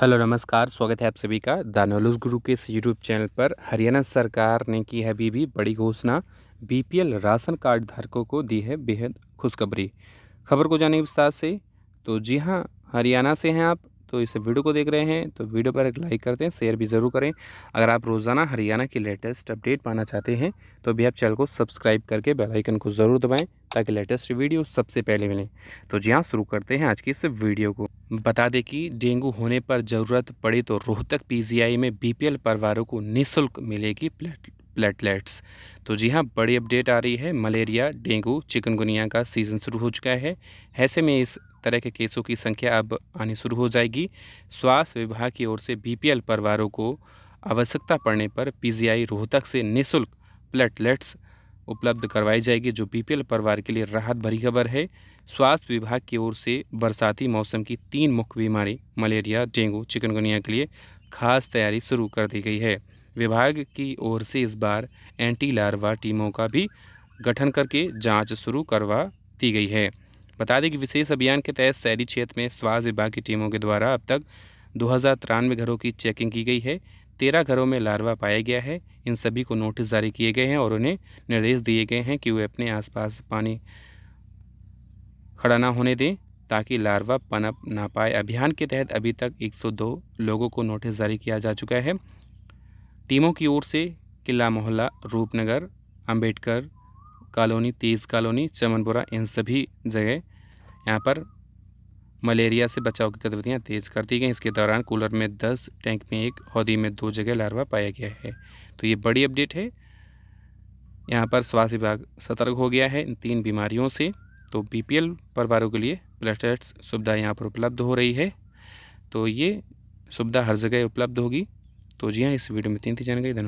hello नमस्कार स्वागत है आप सभी का द नॉलेज गुरु के इस यूट्यूब चैनल पर हरियाणा सरकार ने की है अभी भी बड़ी घोषणा बीपीएल राशन कार्ड धारकों को दी है बेहद खुशखबरी खबर को जाने विस्तार से तो जी हाँ हरियाणा से हैं आप तो इस वीडियो को देख रहे हैं तो वीडियो पर एक लाइक करते हैं शेयर भी ज़रूर करें अगर आप रोज़ाना हरियाणा की लेटेस्ट अपडेट पाना चाहते हैं तो भी आप चैनल को सब्सक्राइब करके बेलाइकन को ज़रूर दबाएँ ताकि लेटेस्ट वीडियो सबसे पहले मिलें तो जी हाँ शुरू करते हैं आज की इस वीडियो को बता दें कि डेंगू होने पर ज़रूरत पड़ी तो रोहतक पीजीआई में बीपीएल परिवारों को निःशुल्क मिलेगी प्लेटलेट्स तो जी हाँ बड़ी अपडेट आ रही है मलेरिया डेंगू चिकनगुनिया का सीज़न शुरू हो चुका है ऐसे में इस तरह के केसों की संख्या अब आनी शुरू हो जाएगी स्वास्थ्य विभाग की ओर से बीपीएल परिवारों को आवश्यकता पड़ने पर पीजीआई रोहतक से निःशुल्क प्लेटलेट्स उपलब्ध करवाई जाएगी जो बीपीएल परिवार के लिए राहत भरी खबर है स्वास्थ्य विभाग की ओर से बरसाती मौसम की तीन मुख्य बीमारी मलेरिया डेंगू चिकनगुनिया के लिए खास तैयारी शुरू कर दी गई है विभाग की ओर से इस बार एंटी लार्वा टीमों का भी गठन करके जांच शुरू करवा दी गई है बता दें कि विशेष अभियान के तहत शहरी क्षेत्र में स्वास्थ्य विभाग की टीमों के द्वारा अब तक दो घरों की चेकिंग की गई है तेरह घरों में लार्वा पाया गया है इन सभी को नोटिस जारी किए गए हैं और उन्हें निर्देश दिए गए हैं कि वे अपने आसपास पानी खड़ा ना होने दें ताकि लार्वा पनप ना पाए अभियान के तहत अभी तक 102 लोगों को नोटिस जारी किया जा चुका है टीमों की ओर से किला मोहल्ला रूपनगर अंबेडकर कॉलोनी तेज कॉलोनी चमनपुरा इन सभी जगह यहाँ पर मलेरिया से बचाव की गतिविधियाँ तेज़ कर दी गई इसके दौरान कूलर में दस टैंक में एक हौदी में दो जगह लार्वा पाया गया है तो ये बड़ी अपडेट है यहाँ पर स्वास्थ्य विभाग सतर्क हो गया है इन तीन बीमारियों से तो बीपीएल परिवारों के लिए प्लेटलेट्स सुविधा यहाँ पर उपलब्ध हो रही है तो ये सुविधा हर जगह उपलब्ध होगी तो जी हाँ इस वीडियो में तीन थी जानकारी धन्यवाद